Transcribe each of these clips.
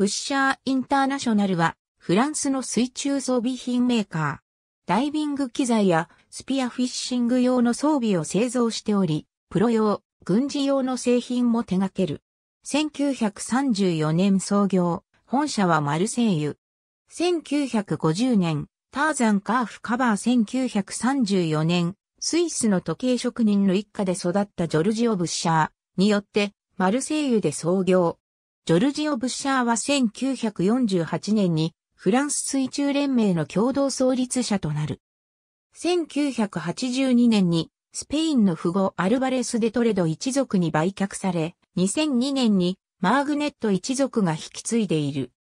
プッシャーインターナショナルは、フランスの水中装備品メーカー。ダイビング機材やスピアフィッシング用の装備を製造しており、プロ用、軍事用の製品も手掛ける。1934年創業、本社はマルセイユ。1950年、ターザンカーフカバー1934年、スイスの時計職人の一家で育ったジョルジオ・ブッシャーによって、マルセイユで創業。ジョルジオ・ブッシャーは1948年にフランス水中連盟の共同創立者となる。1982年にスペインの富豪アルバレス・デトレド一族に売却され、2002年にマーグネット一族が引き継いでいる。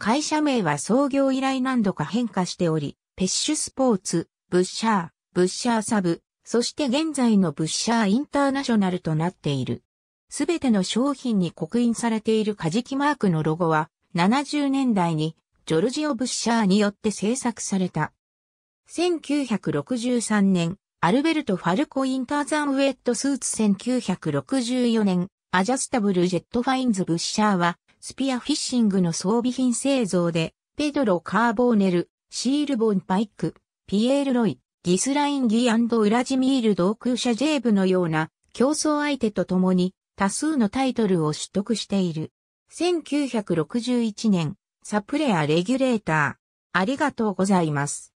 会社名は創業以来何度か変化しており、ペッシュスポーツ、ブッシャー、ブッシャーサブ、そして現在のブッシャーインターナショナルとなっている。すべての商品に刻印されているカジキマークのロゴは、70年代にジョルジオ・ブッシャーによって制作された。1963年、アルベルト・ファルコ・インターザン・ウェット・スーツ1964年、アジャスタブル・ジェット・ファインズ・ブッシャーは、スピアフィッシングの装備品製造で、ペドロ・カーボーネル、シール・ボン・パイク、ピエール・ロイ、ギスライン・ギウラジミール・同空車ジェーブのような競争相手と共に多数のタイトルを取得している。1961年、サプレアレギュレーター。ありがとうございます。